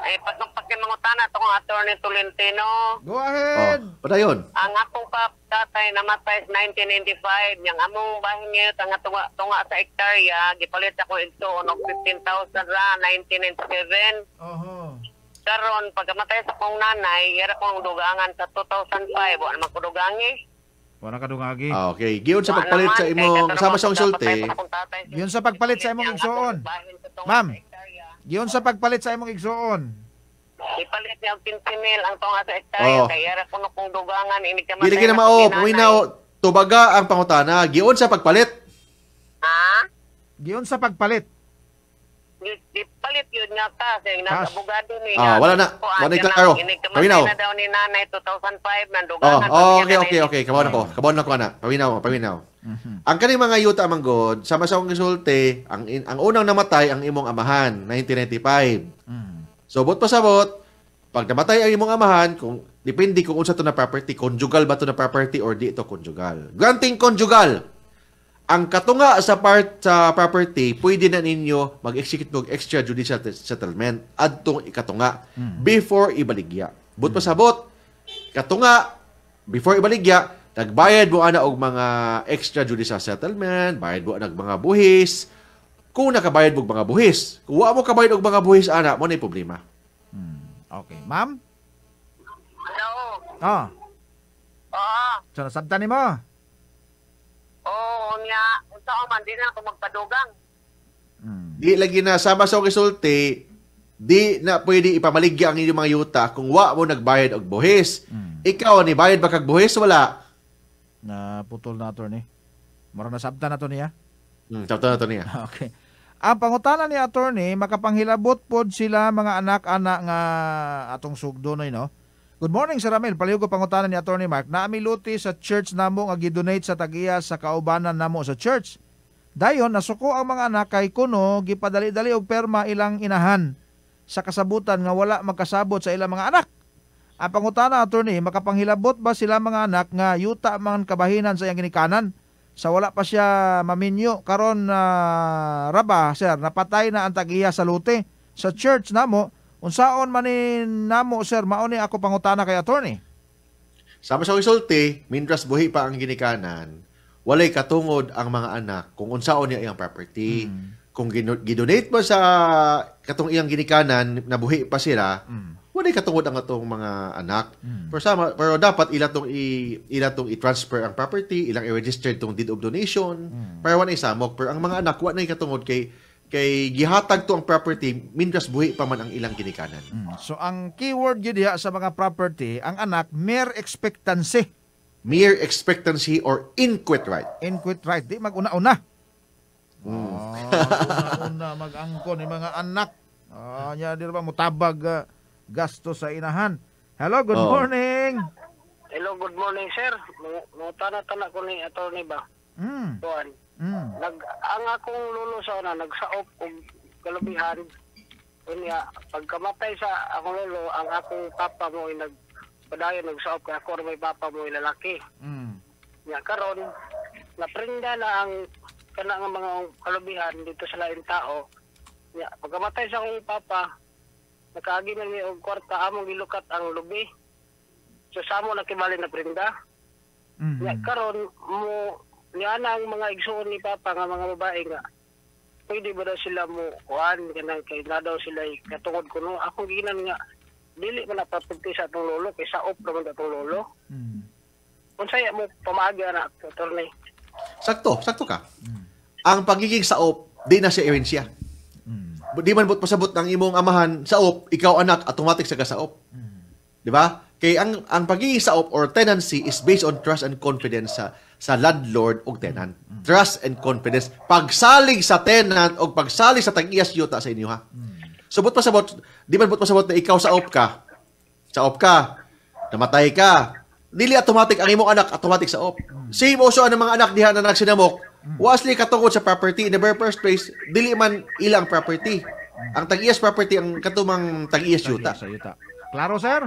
Eh, patungkol mangutana to kong attorney Tolentino. Go ahead. Oh, pata yun. Ang akong pap tatay namatay sa 1995. Yang among bahingit ang tunga, tunga sa hektarya, gipalit ako ito ng 15,000 ra 1997. Oho. Karon pagkamatay sa kong nanay, ira kong dugangan sa 2005. Wa naman ko Wala ka dungagi. Ah, okay. Giyon sa pagpalit sa imong sama sa sulti. Giyon sa pagpalit sa imong igsoon. Ma'am. Giyon sa pagpalit sa imong igsoon. Ipalit niya og pinsinil ang tong sa estadyo oh. kay ara kuno kung dugangan ini ka man. Dili na mao, pamina tubaga ang pangutana, giun sa pagpalit. Ha? Giun sa pagpalit. Ipalit yun nga ka, kasi nakabugado ni Ah, wala na. Wala na klaro. Paminaw. na daw ni nanay 2005, nang dugangan. Oh, okay, okay, okay. Kabon ako. Kabon ako, ana. Paminaw, paminaw. Mm-hmm. Ang kaning mga yuta God, sama sa akong gisulti, ang ang unang namatay ang imong amahan 1995. Mm-hmm. So bot pasabot, pag namatay ang imong amahan, kung depende kung unsa to na property, conjugal ba to na property or di ito conjugal. Granting conjugal. Ang katunga sa part sa property, pwede na ninyo mag-execute ng extrajudicial settlement adtong ikatunga mm. before ibaligya. But pasabot, mm. katunga before ibaligya, nagbayad mo ana og mga extrajudicial settlement, bayad mo og mga buhis. Kung nakabayad mo mga buhis, kung wa mo kabayad og mga buhis ana, mo na problema. Hmm. Okay. Ma'am? Hello. Oh. Oo. So, nasabta ni mo? Oo, niya. Unsa ko man, di ako magpadugang. Hmm. Di lagi na sama sa resulte, di na pwede ipamaligya ang inyong mga yuta kung wa mo nagbayad og buhis. Hmm. Ikaw ni bayad ba kag buhis wala? Na putol na to ni. Mura na sabta na to niya. Hmm, sabta na to niya. okay. Ang pangutana ni attorney, makapanghilabot pod sila mga anak-anak nga atong sugdonoy no. Good morning Sir Ramil, paliw ko pangutanan ni attorney Mark. Naamiluti sa church namo nga gidonate sa tagiya sa kaubanan namo sa church. Dayon nasuko ang mga anak kay kuno gipadali-dali og perma ilang inahan sa kasabutan nga wala magkasabot sa ilang mga anak. Ang pangutana attorney, makapanghilabot ba sila mga anak nga yuta man kabahinan sa iyang ginikanan? sa wala pa siya maminyo karon na uh, raba sir napatay na ang tagiya sa lute sa church namo unsaon man ni namo sir mao ni ako pangutana kay attorney sama sa isulti mindras buhi pa ang ginikanan walay katungod ang mga anak kung unsaon niya iyang property hmm. kung gidonate mo sa katong iyang ginikanan nabuhi pa sila hmm wala katungod ang atong mga anak. Mm. Pero sama, pero dapat ila tong i ila tong i-transfer ang property, ilang i-register tong deed of donation, mm. para wala isamok. Pero ang mga anak wala katungod kay kay gihatag to ang property mindras buhi pa man ang ilang ginikanan. Mm. So ang keyword gyud diha sa mga property, ang anak mere expectancy. Mere expectancy or inquit right. Inquit right, di maguna-una. Mm. Oh, ah, una, -una mag-angkon ni mga anak. Ah, uh, nya di ba mutabag uh, gasto sa inahan. Hello, good oh. morning. Hello, good morning, sir. Mga na tana ko ni attorney ba? Mm. Tuan. Mm. Nag, ang akong lolo sa una, nagsaop og kalabihan. Unya, pagkamatay sa akong lolo, ang akong papa mo ay nag padayon nagsaop kay ako may papa mo ay lalaki. Mm. Nya karon na prenda na ang kana nga mga kalabihan dito sa lain tao. Nya pagkamatay sa akong papa, Nakaagi na niya og kwarta among gilukat ang lubi. So samo na kibali na prenda. Mm-hmm. karon mo niya na ang mga igsoon ni Papa nga mga babae nga pwede ba daw sila mo kuhan kanang kay na daw sila katungod kuno ako ginan nga dili man napapagti sa atong lolo kay saop naman atong lolo. Mm. Unsaya mo pamaagi ana attorney. Sakto, sakto ka. Mm. Ang pagiging op di na siya di man but pasabot ng imong amahan sa op, ikaw anak automatic sa kasaop. Hmm. Di ba? Kay ang ang pagiging saop or tenancy is based on trust and confidence sa sa landlord og tenant. Hmm. Hmm. Trust and confidence. Pagsalig sa tenant o pagsalig sa tag-iyas yuta sa inyo ha. So but pasabot, di man but pasabot na ikaw saop ka. Saop ka. Namatay ka. Dili automatic ang imong anak automatic saop. Same also ang mga anak diha na nagsinamok Wasli katungod sa property in the very first place, dili man ilang property. Ang tag-iyas property ang katumang tag-iyas yuta. yuta. Klaro, sir?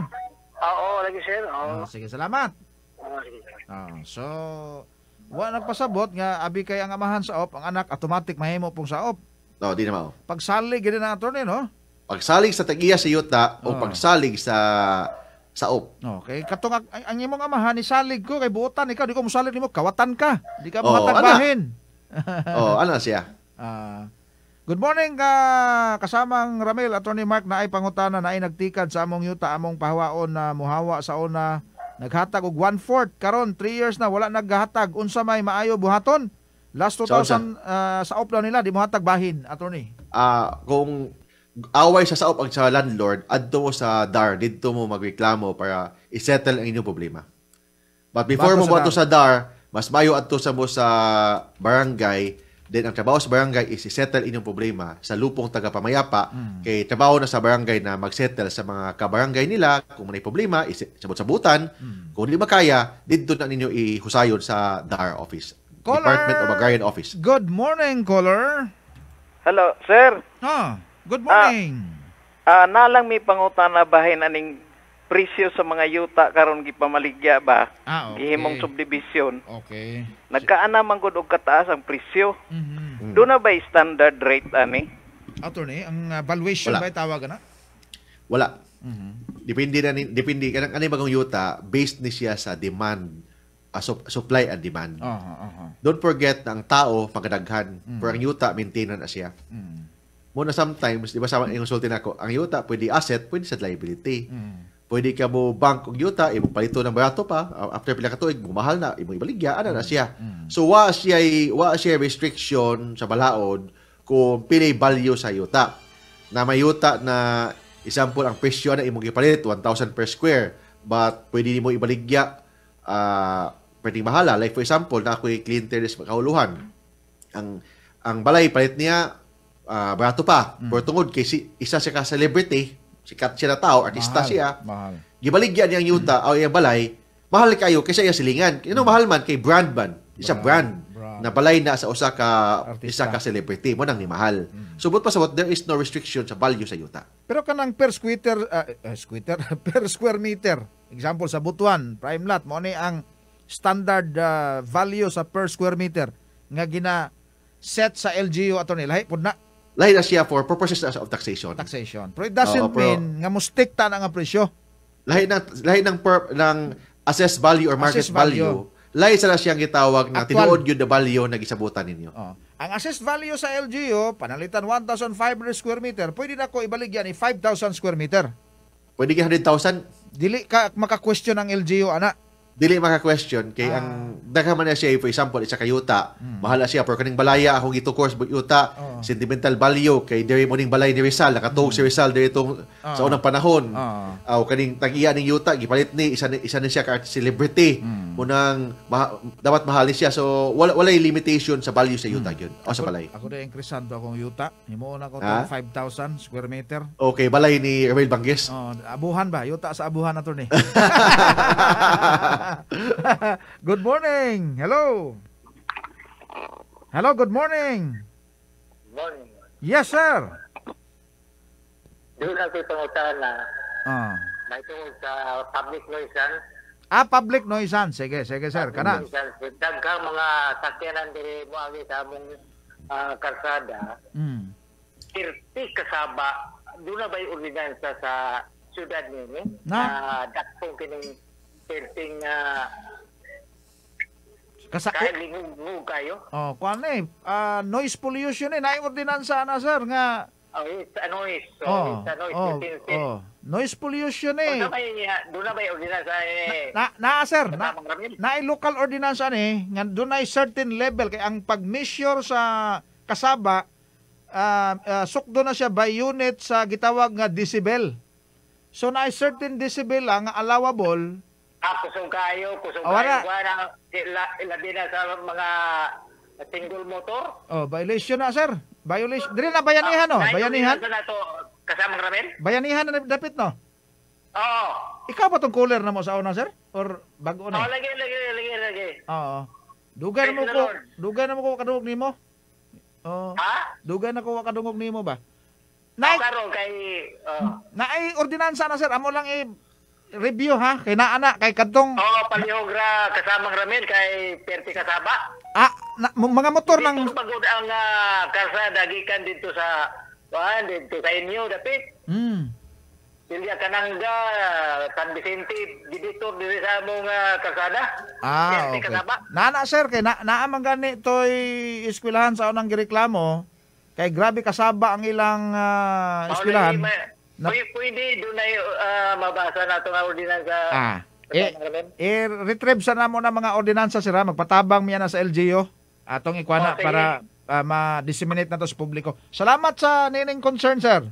Oo, lagi sir. Oo. Oh, sige, salamat. Oo, Oh, so, wa nagpasabot nga abi kay ang amahan sa op, ang anak automatic mahimo pong sa op. No, di na mao. Pagsalig gid na attorney, no? Pagsalig sa tag-iyas yuta oh. o ah. pagsalig sa saop. Okay, katong ang, ang imong amahan ni salig ko kay buotan ikaw di ko musalig nimo kawatan ka. Di ka mahatagbahin. Oh, oh, ana siya. Uh, good morning ka uh, kasamang Ramil attorney Mark naay pangutana naay nagtikad sa among yuta among pahawaon na muhawa sa una naghatag og 1/4 karon 3 years na wala naghatag unsa may maayo buhaton. Last 2000 sa, uh, sa upload nila di mo hatag bahin attorney. Ah, uh, kung away sa sa upang sa landlord, adto mo sa DAR, dito mo magreklamo para isettle ang inyong problema. But before mo ba sa DAR, mas mayo adto sa mo sa barangay, then ang trabaho sa barangay is settle inyong problema sa lupong tagapamayapa, mm. kay trabaho na sa barangay na magsettle sa mga kabarangay nila, kung may problema, isabot-sabutan, mm. kung hindi makaya, dito na ninyo ihusayon sa DAR office. Caller, Department of Agrarian Office. Good morning, caller. Hello, sir. Ah. Good ah, morning. Ah, ah, nalang may pangutan na bahin aning presyo sa mga yuta karon gipamaligya ba ah, okay. gihimong subdivision. Okay. Nagkaana man gud og kataas ang presyo. Mm-hmm. Mm. Do na ba standard rate ani? Attorney, ang ah, valuation Wala. ba tawag na? Wala. Mm-hmm. Depende na depende kanang kanang bagong yuta based ni siya sa demand uh, sup- supply and demand. Uh-huh, uh-huh. Don't forget na ang tao pagkadaghan. Mm-hmm. Pero ang yuta, maintainant na siya. Mm-hmm mo na sometimes, di ba sa ingonsulti na ako, ang yuta, pwede asset, pwede sa liability. Mm. Pwede ka mo bank og yuta, imo palito ng barato pa, after pila ka tuig, mahal na, imo ibaligya, ana na siya. Mm. So, wa siya, wa siya restriction sa balaod kung pili value sa yuta. Na may yuta na, example, ang presyo na imong gipalit, 1,000 per square, but pwede nimo ibaligya, uh, ah, pwede mahala. Like for example, na ako'y clean terrace makahuluhan. Ang ang balay palit niya uh, barato pa. Mm. Pero tungod kay si, isa siya ka celebrity, sikat siya na tao, artista mahal, siya. Mahal. Gibaligyan niyang yuta mm. o iyang balay, mahal kayo kaysa iya silingan. Kino you mm. mahal man kay brand man. Isa brand, brand, brand. na balay na sa usa ka isa ka celebrity mo nang ni mahal. Mm. Subot so, pa sabot there is no restriction sa value sa yuta. Pero kanang per square uh, uh, square per square meter. Example sa Butuan, prime lot mo ni ang standard uh, value sa per square meter nga gina set sa LGU ato ni lahi na Lahira siya for purposes of taxation. Taxation. Pero it doesn't Oo, pero, mean nga mustik ta na nga presyo. Lahi ng lahi ng per, ng assess value or market assessed value. value lahi sa siyang gitawag na tinuod yun the value na gisabutan ninyo. Oh. Ang assessed value sa LGU, panalitan 1,500 square meter, pwede na ko ibalik yan 5,000 square meter. Pwede ka 100,000? Dili ka maka-question ang LGU, ana dili maka-question kay ah. ang daghaman na siya for example isa kayuta yuta mm. siya pero kaning balaya akong ito course but yuta oh. sentimental value kay diri mo ning balay ni Rizal nakatuog mm. si Rizal diri tong oh. Ah. sa unang panahon oh. aw kaning tagiya ning yuta gipalit ni isa isa na siya ka celebrity mm. unang ma, dapat mahali siya so wala walay limitation sa value sa yuta mm. yun o sa balay ako din interesado akong yuta nimo na ko 5,000 square meter okay balay ni Erwin Banggis oh, abuhan ba yuta sa abuhan na ni good morning. Hello. Hello, good morning. Morning. Yes, sir. Doon ako pangutan na uh. Ah. may tungkol sa public nuisance. Ah. ah, public nuisance. Sige, sige, sir. Public Kana. Ah. Daghang mga sakyanan diri eh, mo sa among uh, karsada. Mm. Tirti kasaba, doon na ba yung ordinansa sa siyudad ninyo? Na? Uh, Dakpong kining perting uh, ah, Kasa kalingugo kayo. Oh, kuan eh. Uh, noise pollution eh. Naay ordinansa na sir nga Oh, it's a noise. So, oh, it's a noise. Oh, it's oh. Noise pollution eh. Doon na may, doon na ordinansa eh. Na, na, na sir, na, na, local ordinansa eh. Nga doon na certain level. Kaya ang pag-measure sa kasaba, uh, uh, sukdo na siya by unit sa gitawag nga decibel. So na certain decibel ang allowable Ah, kusong kayo, kusong oh, kayo. Wala. Ila, ilabi na sa mga single motor. Oh, violation na, sir. Violation. Dili na bayanihan, no? Ah, bayanihan. Na to, kasamang ramen? Bayanihan na dapit, no? Oo. Ikaw ba tong cooler na mo sa una, sir? Or bago na? Oo, oh, lagi, lagi, lagi, lagi. Oo. Dugay mo ko, dugay mo ko kadungog nimo. Oo. Ha? Dugan na ko kadungog nimo ba? Na, oh, kay, uh, naay ordinansa na sir, amo lang i review ha kay naa kay kadtong oh, palihog kasamang ramen kay Perti Kasaba. Ah, na, mga motor nang ng pagod ang uh, ah, kalsada gikan dito sa kuan dito sa inyo dapit. Mm. Dilya kanangga San Vicente dito diri sa mong uh, kalsada. Ah, ah Perti okay. Kasaba. Nana sir kay na, naa gani toy eskwelahan sa unang gireklamo. Kay grabe kasaba ang ilang uh, eskwelahan. Maulay, na, pwede doon ay uh, ah, mabasa na itong ordinansa. Ah. E, e, retrieve sana mo na mga ordinansa sira. Magpatabang miya na sa LGU. Atong ikuana okay. para uh, ma-disseminate na to sa publiko. Salamat sa nining concern, sir.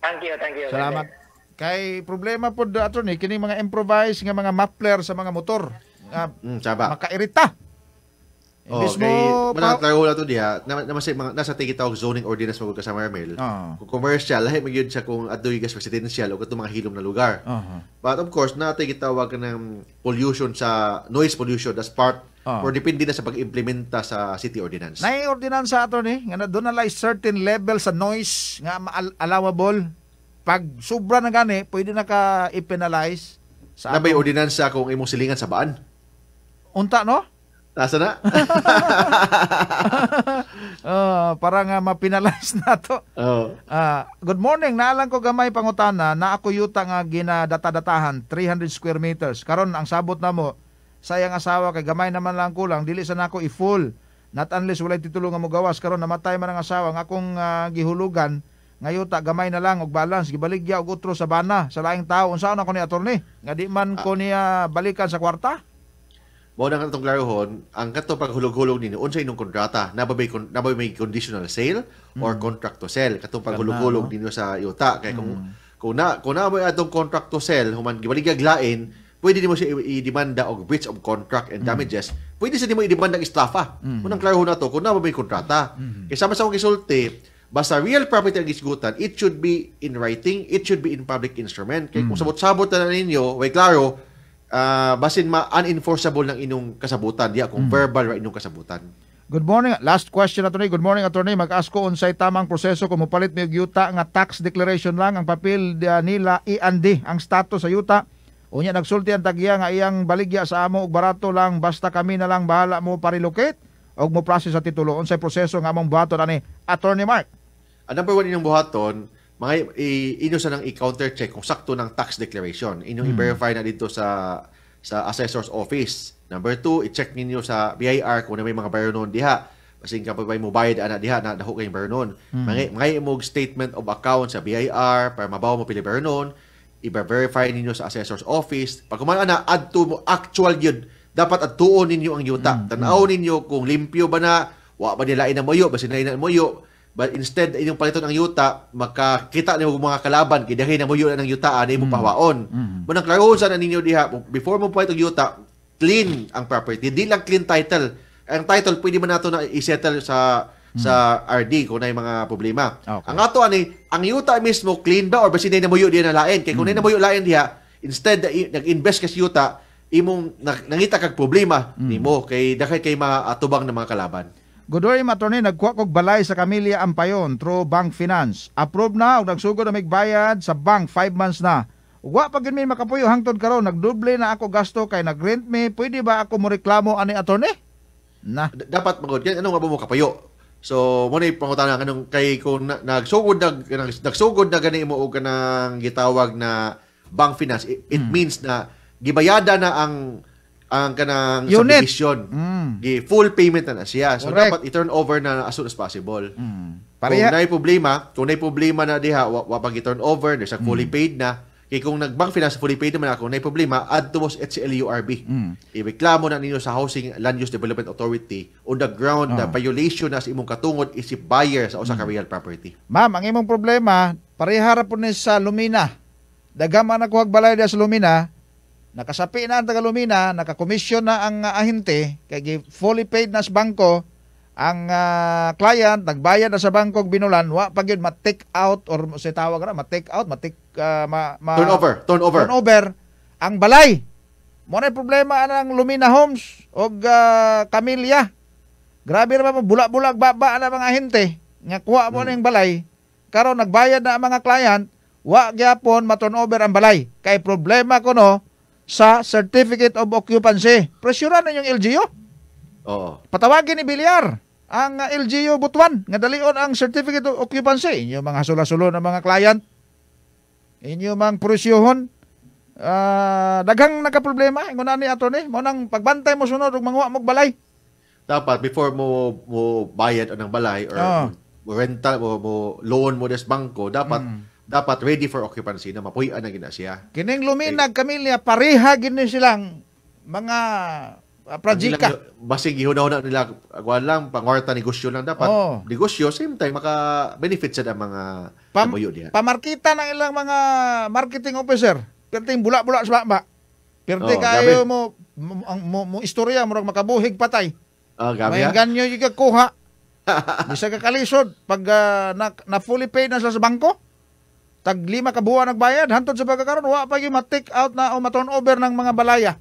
Thank you, thank you. Salamat. Sir. Kay problema po ato ni kining mga improvise nga mga muffler sa mga motor. Uh, mm, makairita. Oh, Mismo, kay, wala pa- wala to diha. Na, na masay mga nasa tigitawag zoning ordinance mo sa Marmel. Oh. Ah. Kung commercial lahi magyud sa kung adoy gas residential o katong mga hilom na lugar. Uh-huh. But of course, na tigitawag ng pollution sa noise pollution as part Oh. Or depende na sa pag-implementa sa city ordinance. Na ordinance sa ato ni, nga doon na certain level sa noise nga allowable. Pag sobra na gani, pwede na ka i-penalize. Sa Nabay ordinance sa kung imong silingan sa baan. Unta no? Nasa na? uh, para nga mapinalize na to. Oh. Uh, good morning. Naalang ko gamay pangutana na ako yuta nga ginadata-datahan 300 square meters. Karon ang sabot na mo sayang asawa kay gamay naman lang kulang dili sa nako i-full. Not unless walay titulong nga mogawas karon namatay man ang asawa ah, nga akong uh, gihulugan ngayuta gamay na lang og balance gibaligya og utro sa bana sa laing tawo unsaon ako ni attorney nga di man ah. ko niya balikan sa kwarta mo na katong klarohon ang kato pag hulog hulog nini unsay inyong kontrata nababay kon, nababay may conditional sale mm. or contract to sell katong pag hulog hulog ninyo sa yuta kay kung mm. kung na kung na may atong contract to sell human gibaligag lain pwede nimo siya i-demanda og breach of contract and mm. damages mm. pwede sa nimo i-demanda ang estafa mm. unang klarohon to, kung nababay kontrata mm. kay sama sa akong gisulti basta real property ang isgutan it should be in writing it should be in public instrument kay mm. sabot-sabot na ninyo way klaro uh, ah, basin ma unenforceable ng inyong kasabutan diya kung mm. verbal right inyong kasabutan Good morning. Last question attorney. Good morning attorney. Mag-ask ko unsay tamang proseso kung mupalit may yuta nga tax declaration lang ang papel ah, nila i-andi ang status sa yuta. Unya nagsulti ang tagiya nga iyang baligya sa amo og barato lang basta kami na lang bahala mo pa-relocate og mo process sa titulo. Unsay proseso nga among buhaton ani attorney Mark? Ang ah, number one inyong buhaton, mga inyo sa nang i-counter check kung sakto ng tax declaration. inyo hmm. i-verify na dito sa sa assessor's office. Number two, i-check niyo sa BIR kung na may mga bayar noon diha. Kasi kapag may mo bayad ana diha na daho kay bayar noon. Hmm. Mga mga statement of account sa BIR para mabaw mo pili bayar noon. I-verify niyo sa assessor's office. Pag kumana na add to mo actual yun. Dapat adtuon ninyo ang yuta. Hmm. hmm. Tanaw ninyo kung limpyo ba na, wa ba nila ina moyo, basi na ina moyo But instead, inyong paliton ang yuta, makakita nimo mga kalaban, kay dahil na mo yun ang yuta, na imong mm. pahawaon. Mm-hmm. Munang klaruhusan ninyo diha, before mo palit ang yuta, clean ang property. Di lang clean title. Ang title, pwede man nato na isettle sa mm-hmm. sa RD kung na yung mga problema. Okay. Ang ato ani, ang yuta mismo clean ba or basi na mo yun na lain. Kay kung mm-hmm. na mo yun lain diha, instead nag-invest kasi yuta, imong nangita kag problema mm. nimo kay dahil kay mga atubang ng mga kalaban. Godoy matorni nagkuha kog balay sa Camilla Ampayon through bank finance. Approve na og nagsugod na migbayad sa bank 5 months na. Wa pa gyud mi makapuyo hangtod karon nagdoble na ako gasto kay nagrent mi. Pwede ba ako mo reklamo ani attorney? Na. D dapat kay Ano nga ba mo kapayo? So, mo na pangutana kanong kay kung na, nagsugod nag, nagsugod na gani mo og kanang gitawag na bank finance. It, it hmm. means na gibayada na ang ang kanang Unit. subdivision. Mm. Di full payment na na siya. So Correct. dapat i-turn over na as soon as possible. Mm. Pareha. Kung naay problema, kung naay problema na diha wa, wa pag i-turn over, there's a fully mm. paid na. Kaya kung nag-bank finance fully paid naman ako, na problema, add to most HCLURB. Mm. Ireklamo na ninyo sa Housing Land Use Development Authority on the ground oh. violation na sa imong katungod isip buyer sa usa mm. real property. Ma'am, ang imong problema, parehara po ni sa Lumina. Dagama na kuhag balay sa Lumina, Nakasapi na ang Tagalumina, nakakomisyon na ang uh, ah, ahinte, kay fully paid na sa bangko, ang uh, client nagbayad na sa bangko, binulan wa pag yun ma-take out or sa tawag na ma-take out ma-take uh, ma, ma turnover turnover turnover ang balay mo na problema ang Lumina Homes og uh, Camellia grabe na ba bulak-bulak baba na mga ahente nga kuha mo na hmm. yung balay karon nagbayad na ang mga client wa gyapon ma turn over ang balay kay problema ko no sa Certificate of Occupancy. Presyuran na yung LGU. Oo. Patawagin ni Bilyar ang ah, LGU Butuan. Nga dalion ang Certificate of Occupancy. Inyo mga hasula-sulo ng mga client. Inyo mga presyohon. Uh, ah, daghang nakaproblema. Ingon na ni ato ni. Mo nang pagbantay mo sunod ug manguha mo balay. Dapat before mo mo bayad o ng balay or ah. oh. rental mo, mo loan mo des bangko, dapat mm dapat ready for occupancy na mapuyan na gina siya. Kining luminag okay. Eh, kami niya, pareha gini silang mga uh, prajika. Basig gihunaw na nila, agwan lang, pangwarta negosyo lang dapat. Oh. Negosyo, same time, maka-benefit sa mga Pam tamuyo niya. Pamarkita ng ilang mga marketing officer. Perting bulak-bulak sa ba? Perting oh, kayo mo, mo, mo, istorya, murag makabuhig patay. Oh, ah, gamit. May ah. ganyo yung kuha. Bisa kakalisod. Pag uh, na, na fully paid na sa bangko, Tag lima ka buwan nagbayad, hantod sa pagkakaroon, wa pa yung matik out na o maton over ng mga balaya.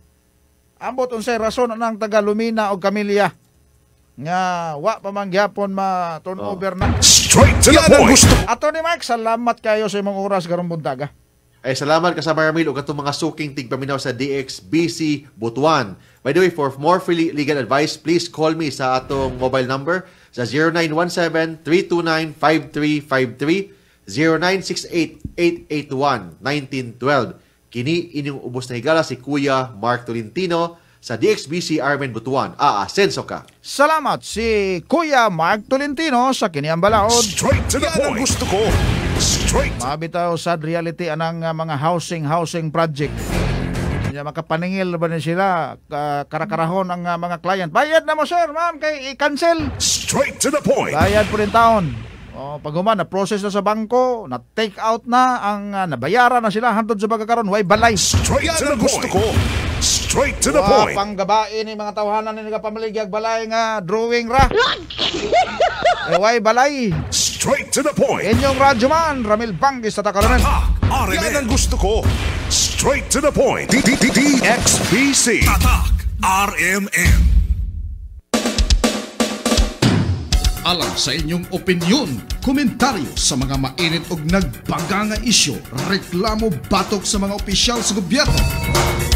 Ambot unsay rason ng taga Lumina o Camelia nga wa pa man gyapon ma turn oh. over oh. na. Straight to the point. Ato ni Mark, salamat kayo sa imong oras karong buntaga. Ah. Ay salamat ka sa Maramil o katong mga suking tigpaminaw sa DXBC Butuan. By the way, for more free legal advice, please call me sa atong mobile number sa 0917 329 0968-881-1912. Kini inyong ubos na higala si Kuya Mark Tolentino sa DXBC Armen Butuan. Aasenso ah, ah, ka. Salamat si Kuya Mark Tolentino sa Kiniang Balaod. Straight to the point. gusto ko. Straight. Mabitaw sa reality anang ah, mga housing-housing project. Kanya makapaningil ba na sila karakarahon ang mga client. Bayad na mo sir, ma'am, kay i-cancel. Straight to the point. Bayad po rin taon. Oh, pag human, na-process na sa bangko, na-take out na, ang uh, nabayaran na sila hantod sa pagkakaroon, why balay. Straight to the gusto ko. Straight to the Wa, point. Panggabain ni mga tawahanan ni nagapamaligyag balay nga drawing ra. eh, why balay. Straight to the point. Inyong radyo man, Ramil Bangis, tatakaronan. Tatak, RM yeah. ang gusto ko. Straight to the point. d d DDDD XPC. Tatak, RMN. alang sa inyong opinion, komentaryo sa mga mainit o nagbaga nga isyo, reklamo batok sa mga opisyal sa gobyerno.